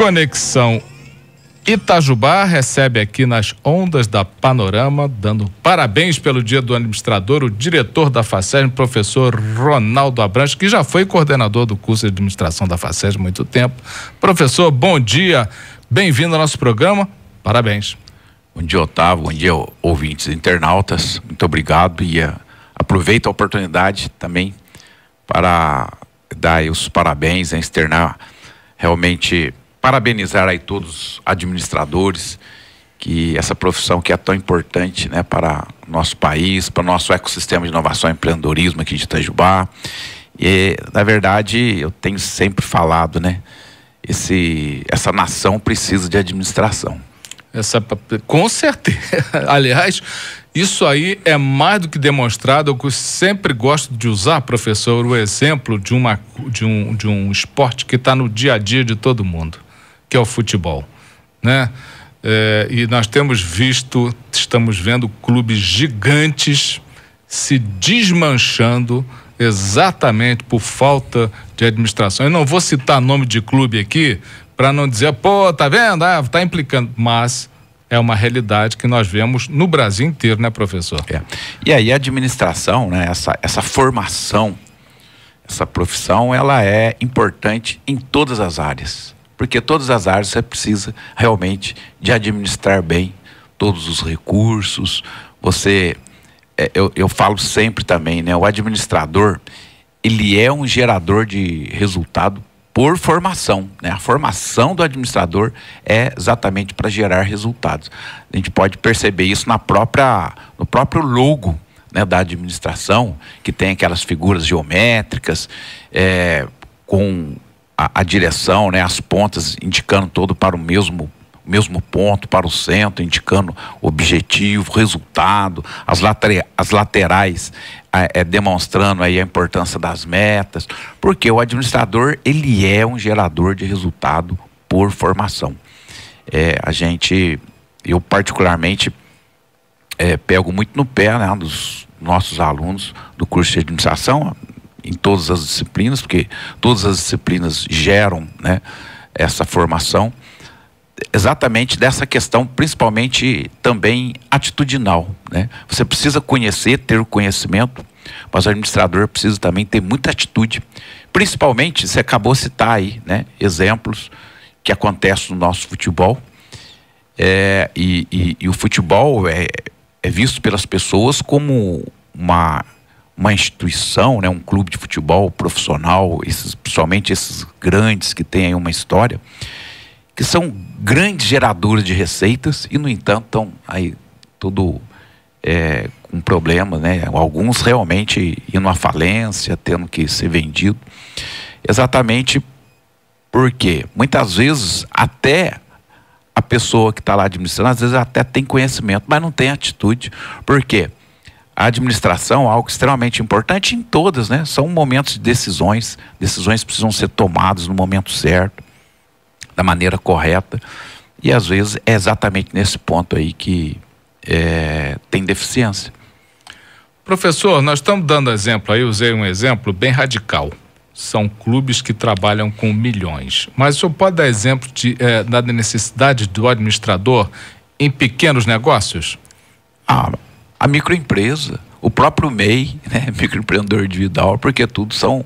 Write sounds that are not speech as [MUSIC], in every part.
Conexão Itajubá recebe aqui nas ondas da Panorama, dando parabéns pelo dia do administrador, o diretor da FACES, professor Ronaldo Abrantes, que já foi coordenador do curso de administração da FACES há muito tempo. Professor, bom dia, bem-vindo ao nosso programa, parabéns. Bom dia, Otávio, bom dia, ouvintes internautas, muito obrigado e eh, aproveito a oportunidade também para dar os parabéns, a né, externar realmente parabenizar aí todos os administradores que essa profissão que é tão importante, né, para nosso país, para o nosso ecossistema de inovação e empreendedorismo aqui de Itajubá. E, na verdade, eu tenho sempre falado, né, esse essa nação precisa de administração. Essa, com certeza. [LAUGHS] Aliás, isso aí é mais do que demonstrado. É eu sempre gosto de usar, professor, o exemplo de, uma, de, um, de um esporte que está no dia a dia de todo mundo que é o futebol, né? É, e nós temos visto, estamos vendo clubes gigantes se desmanchando exatamente por falta de administração. Eu não vou citar nome de clube aqui para não dizer, pô, tá vendo? Ah, tá implicando, mas é uma realidade que nós vemos no Brasil inteiro, né, professor? É. E aí a administração, né, essa, essa formação, essa profissão, ela é importante em todas as áreas porque todas as áreas você precisa realmente de administrar bem todos os recursos. Você, é, eu, eu falo sempre também, né? O administrador, ele é um gerador de resultado por formação. Né? A formação do administrador é exatamente para gerar resultados. A gente pode perceber isso na própria, no próprio logo né, da administração, que tem aquelas figuras geométricas é, com a, a direção, né, as pontas indicando todo para o mesmo mesmo ponto para o centro, indicando objetivo, resultado, as, later, as laterais é, é, demonstrando aí a importância das metas, porque o administrador ele é um gerador de resultado por formação. É, a gente, eu particularmente é, pego muito no pé né, dos nossos alunos do curso de administração, em todas as disciplinas, porque todas as disciplinas geram né, essa formação, exatamente dessa questão, principalmente também atitudinal. Né? Você precisa conhecer, ter o conhecimento, mas o administrador precisa também ter muita atitude. Principalmente, você acabou de citar aí né, exemplos que acontecem no nosso futebol. É, e, e, e o futebol é, é visto pelas pessoas como uma uma instituição, né, um clube de futebol profissional, esses, principalmente esses grandes que têm aí uma história, que são grandes geradores de receitas e, no entanto, estão aí tudo é, com problema, né? Alguns realmente indo à falência, tendo que ser vendido. Exatamente porque muitas vezes até a pessoa que está lá administrando, às vezes até tem conhecimento, mas não tem atitude. Por quê? a administração, algo extremamente importante em todas, né? São momentos de decisões, decisões precisam ser tomadas no momento certo, da maneira correta. E às vezes é exatamente nesse ponto aí que é, tem deficiência. Professor, nós estamos dando exemplo aí, usei um exemplo bem radical. São clubes que trabalham com milhões. Mas o senhor pode dar exemplo de, é, da necessidade do administrador em pequenos negócios? Ah, a microempresa, o próprio MEI, né, [LAUGHS] microempreendedor individual, porque tudo são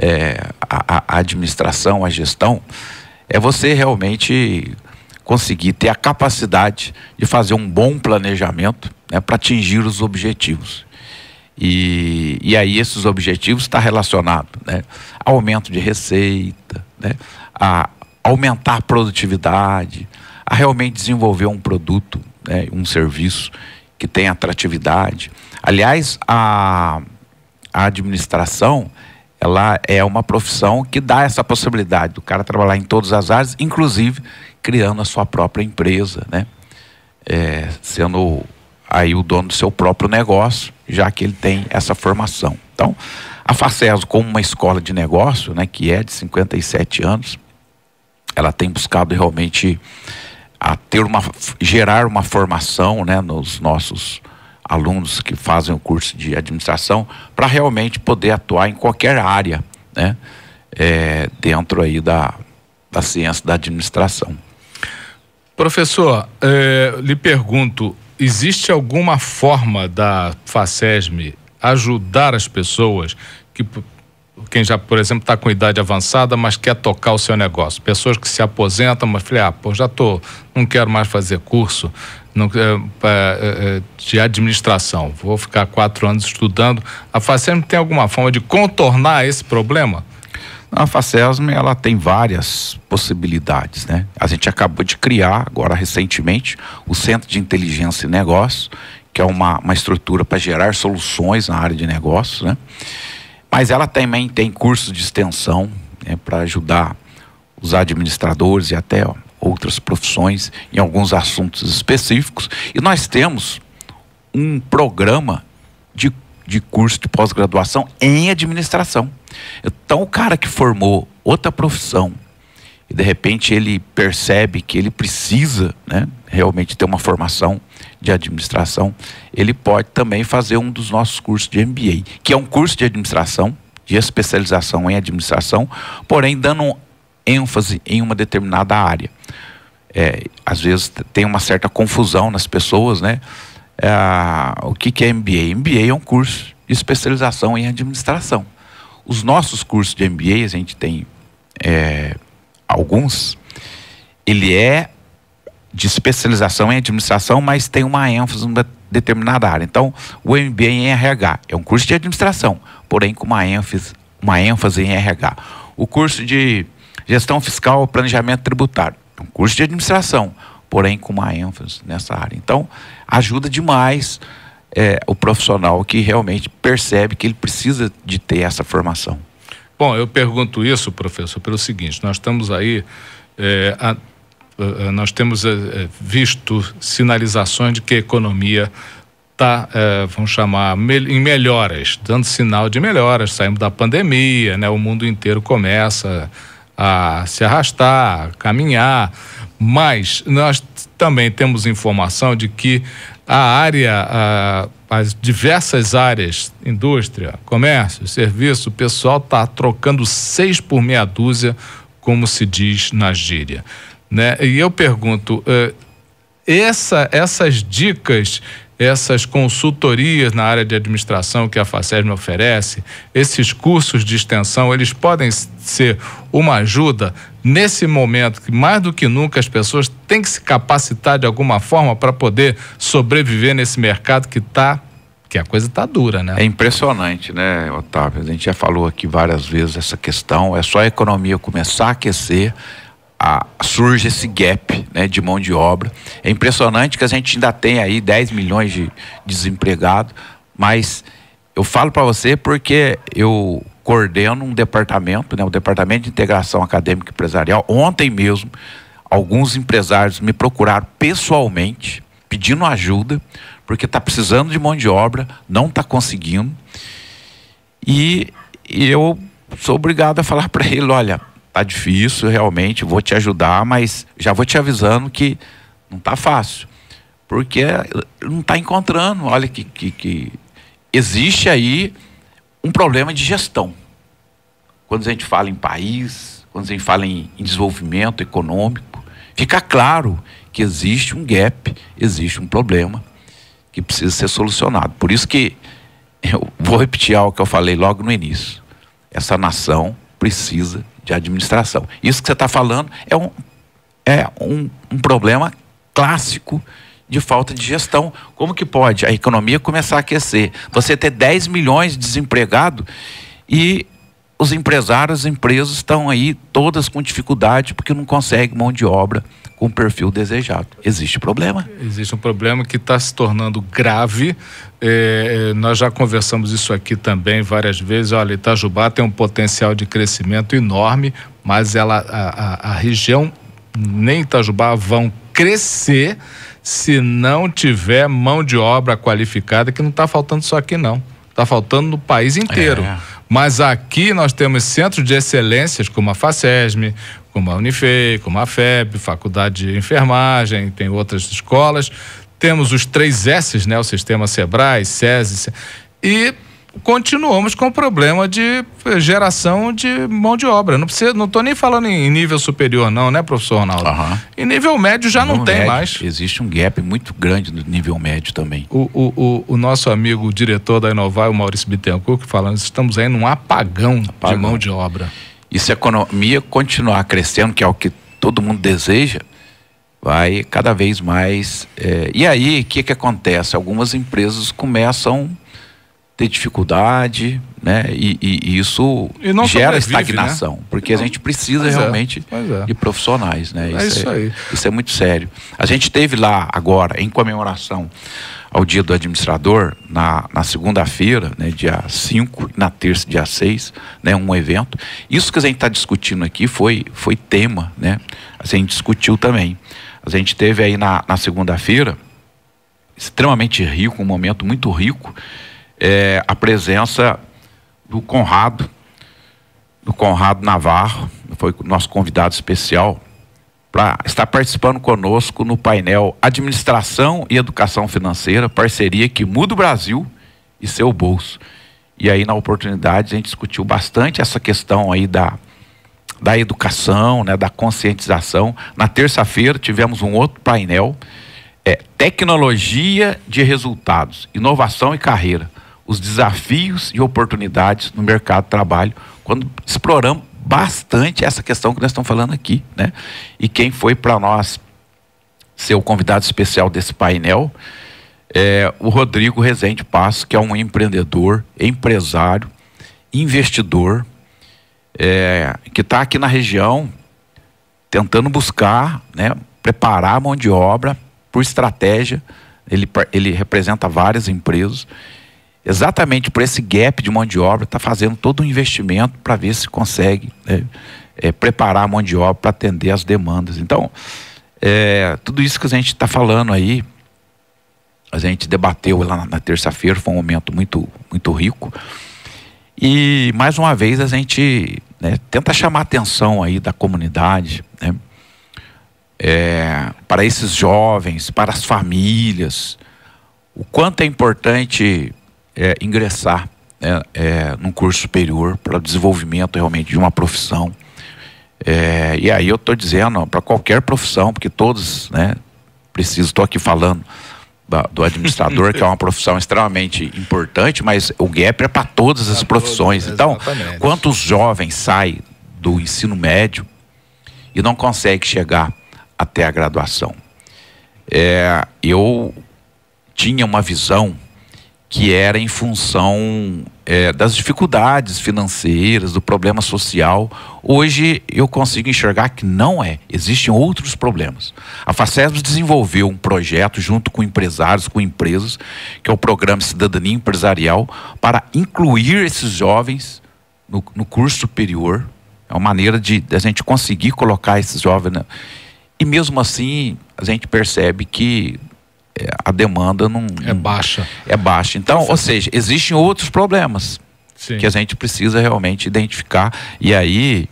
é, a, a administração, a gestão, é você realmente conseguir ter a capacidade de fazer um bom planejamento né, para atingir os objetivos. E, e aí esses objetivos estão tá relacionados né, a aumento de receita, né, a aumentar a produtividade, a realmente desenvolver um produto, né, um serviço que tem atratividade. Aliás, a, a administração ela é uma profissão que dá essa possibilidade do cara trabalhar em todas as áreas, inclusive criando a sua própria empresa, né? É, sendo aí o dono do seu próprio negócio, já que ele tem essa formação. Então, a Faceso, como uma escola de negócio, né, que é de 57 anos, ela tem buscado realmente a ter uma gerar uma formação, né, nos nossos alunos que fazem o curso de administração para realmente poder atuar em qualquer área, né, é, dentro aí da, da ciência da administração. Professor, eh, lhe pergunto, existe alguma forma da FACESME ajudar as pessoas que quem já, por exemplo, está com idade avançada, mas quer tocar o seu negócio. Pessoas que se aposentam, mas falei, ah, pô, já tô, não quero mais fazer curso não, é, é, de administração. Vou ficar quatro anos estudando. A FACESM tem alguma forma de contornar esse problema? A FACESM, ela tem várias possibilidades, né? A gente acabou de criar, agora recentemente, o Centro de Inteligência e Negócios, que é uma, uma estrutura para gerar soluções na área de negócios, né? Mas ela também tem cursos de extensão né, para ajudar os administradores e até ó, outras profissões em alguns assuntos específicos. E nós temos um programa de, de curso de pós-graduação em administração. Então, o cara que formou outra profissão e de repente ele percebe que ele precisa né, realmente ter uma formação de administração, ele pode também fazer um dos nossos cursos de MBA, que é um curso de administração, de especialização em administração, porém dando um ênfase em uma determinada área. É, às vezes tem uma certa confusão nas pessoas, né? É, o que, que é MBA? MBA é um curso de especialização em administração. Os nossos cursos de MBA, a gente tem é, alguns, ele é de especialização em administração, mas tem uma ênfase em uma determinada área. Então, o MBA em RH é um curso de administração, porém com uma ênfase, uma ênfase em RH. O curso de gestão fiscal, planejamento tributário, é um curso de administração, porém com uma ênfase nessa área. Então, ajuda demais é, o profissional que realmente percebe que ele precisa de ter essa formação. Bom, eu pergunto isso, professor, pelo seguinte: nós estamos aí é, a eh, eh, nós temos eh, visto sinalizações de que a economia está, vamos chamar, em melhoras, dando sinal de melhoras. Saímos da pandemia, né? o mundo inteiro começa a se arrastar, a caminhar, mas nós também temos informação de que a área, a, as diversas áreas, indústria, comércio, serviço, o pessoal está trocando seis por meia dúzia, como se diz na gíria. Né? E eu pergunto, eh, essa, essas dicas, essas consultorias na área de administração que a FACESM oferece, esses cursos de extensão, eles podem ser uma ajuda nesse momento que mais do que nunca as pessoas têm que se capacitar de alguma forma para poder sobreviver nesse mercado que está que a coisa está dura, né? É impressionante, né, Otávio? A gente já falou aqui várias vezes essa questão. É só a economia começar a aquecer, a, surge esse gap né, de mão de obra. É impressionante que a gente ainda tem aí 10 milhões de desempregados, mas eu falo para você porque eu coordeno um departamento, né, o Departamento de Integração Acadêmica e Empresarial. Ontem mesmo, alguns empresários me procuraram pessoalmente pedindo ajuda, porque está precisando de mão de obra, não está conseguindo. E, e eu sou obrigado a falar [LAUGHS] para ele: olha, tá difícil realmente, vou te ajudar, mas já vou te avisando que não tá fácil. Porque eh, não tá encontrando, olha que, que, que existe aí um problema de gestão. Quando a gente fala em país, quando a gente fala em, em desenvolvimento econômico, fica claro que existe um gap, existe um problema que precisa ser solucionado. Por isso que eu vou repetir algo que eu falei logo no início. Essa nação precisa de administração. Isso que você está falando é, um, é um, um problema clássico de falta de gestão. Como que pode a economia começar a aquecer? Você ter 10 milhões de desempregados e os empresários, as empresas estão aí todas com dificuldade porque não conseguem mão de obra com o perfil desejado. Existe problema? Existe um problema que está se tornando grave. É, é, nós já conversamos isso aqui também várias vezes. Olha, Itajubá tem um potencial de crescimento enorme, mas ela, a, a, a região, nem Itajubá, vão crescer se não tiver mão de obra qualificada, que não está faltando só aqui, não. Está faltando no país inteiro. É. Mas aqui nós temos centros de excelências como a FACESME, como a Unifei, como a FEB, Faculdade de Enfermagem, tem outras escolas. Temos os três S's, né? O sistema Sebrae, SESI, e continuamos com o problema de geração de mão de obra. Não precisa, não nem falando em nível superior não, né, professor Ronaldo? Uhum. E nível médio já não, não tem médio, mais. Existe um gap muito grande no nível médio também. O, o, o, o nosso amigo o diretor da Inovai, o Maurício Bittencourt, que falando, estamos aí num apagão, apagão, de mão de obra. E se a economia continuar crescendo, que é o que todo mundo deseja, vai cada vez mais. É... E aí, o que, que acontece? Algumas empresas começam ter dificuldade, né? E, e, e isso gera né? estagnação, né? porque não. a gente precisa é, realmente é, de profissionais, né? É isso é, isso é, isso é muito sério. A gente teve lá agora, em comemoração ao dia do administrador, na, na segunda-feira, né, dia 5, na terça, dia 6, né, um evento. Isso que a gente está discutindo aqui foi, foi tema, né? A gente discutiu também. A gente teve aí na, na segunda-feira, extremamente rico, um momento muito rico, é, a presença do Conrado, do Conrado Navarro, foi nosso convidado especial, para estar participando conosco no painel Administração e Educação Financeira, parceria que muda o Brasil e seu bolso. E aí, na oportunidade, a gente discutiu bastante essa questão aí da, da educação, né, da conscientização. Na terça-feira, tivemos um outro painel, é, Tecnologia de Resultados, Inovação e Carreira, os desafios e oportunidades no mercado de trabalho, quando exploramos bastante essa questão que nós estamos falando aqui, né? E quem foi para nós ser o convidado especial desse painel é o Rodrigo Rezende Passo, que é um empreendedor, empresário, investidor, é, que está aqui na região tentando buscar, né, preparar a mão de obra por estratégia. Ele, ele representa várias empresas exatamente por esse gap de mão de obra, está fazendo todo um investimento para ver se consegue né, é, preparar a mão de obra para atender as demandas. Então, é, tudo isso que a gente está falando aí, a gente debateu lá na terça-feira, foi um momento muito, muito rico. E mais uma vez a gente né, tenta chamar a atenção aí da comunidade, né, é, para esses jovens, para as famílias, o quanto é importante é, ingressar é, é, num curso superior para desenvolvimento realmente de uma profissão. É, e aí eu estou dizendo para qualquer profissão, porque todos, né, preciso, estou aqui falando da, do administrador, que é uma [LAUGHS] profissão extremamente importante, mas o gap é para todas as profissões. então, Exatamente. quantos jovens saem do ensino médio e não conseguem chegar até a graduação? É, eu tinha uma visão que era em função é, das dificuldades financeiras, do problema social. Hoje eu consigo enxergar que não é. Existem outros problemas. A FACESB desenvolveu um projeto junto com empresários, com empresas, que é o Programa Cidadania Empresarial, para incluir esses jovens no, no curso superior. É uma maneira de, de a gente conseguir colocar esses jovens. Na... E mesmo assim, a gente percebe que a demanda não é baixa. É baixa. Então, ou seja, existem outros problemas Sim. que a gente precisa realmente identificar e aí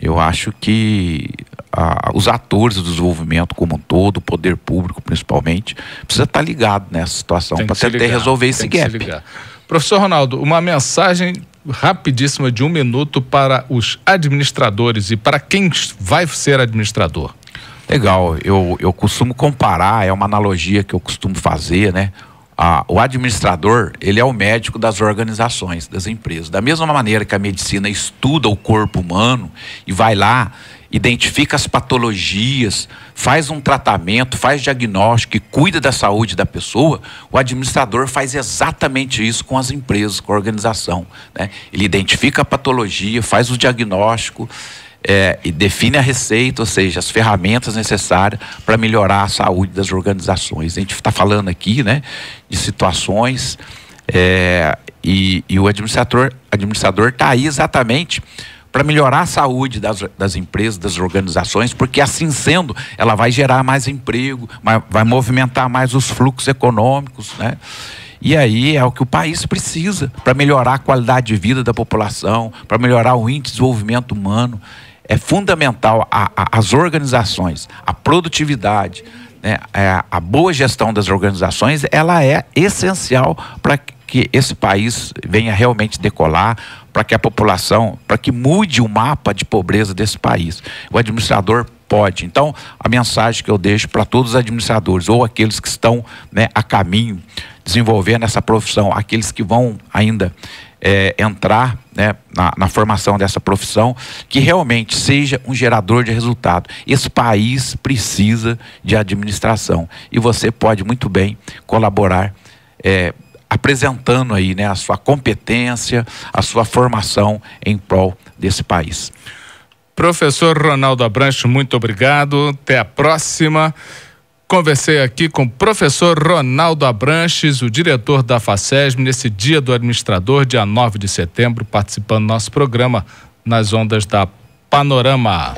eu acho que ah, os atores do desenvolvimento como um todo, o poder público principalmente, precisa estar tá ligado nessa situação para tentar resolver esse gap. Professor Ronaldo, uma mensagem rapidíssima de um minuto para os administradores e para quem vai ser administrador. Legal, eu, eu costumo comparar, é uma analogia que eu costumo fazer, né? Ah, o administrador, ele é o médico das organizações, das empresas. Da mesma maneira que a medicina estuda o corpo humano e vai lá, identifica as patologias, faz um tratamento, faz diagnóstico e cuida da saúde da pessoa, o administrador faz exatamente isso com as empresas, com a organização. Né? Ele identifica a patologia, faz o diagnóstico é, e define a receita, ou seja, as ferramentas necessárias para melhorar a saúde das organizações. A gente está falando aqui né, de situações é, e, e, o administrador está administrador tá aí exatamente para melhorar a saúde das, das empresas, das organizações, porque assim sendo, ela vai gerar mais emprego, vai movimentar mais os fluxos econômicos, né? E aí é o que o país precisa para melhorar a qualidade de vida da população, para melhorar o índice de desenvolvimento humano é fundamental a, a, as organizações, a produtividade, né, a, é, a boa gestão das organizações, ela é essencial para que esse país venha realmente decolar, para que a população, para que mude o mapa de pobreza desse país. O administrador pode. Então, a mensagem que eu deixo para todos os administradores ou aqueles que estão né, a caminho desenvolvendo essa profissão, aqueles que vão ainda é, entrar né, na, na, formação dessa profissão que realmente seja um gerador de resultado. Esse país precisa de administração e você pode muito bem colaborar. É, apresentando aí né, a sua competência, a sua formação em prol desse país. Professor Ronaldo Abrancho, muito obrigado. Até a próxima. Conversei aqui com o professor Ronaldo Abranches, o diretor da FACESM, nesse dia do administrador, dia 9 de setembro, participando do nosso programa nas ondas da Panorama.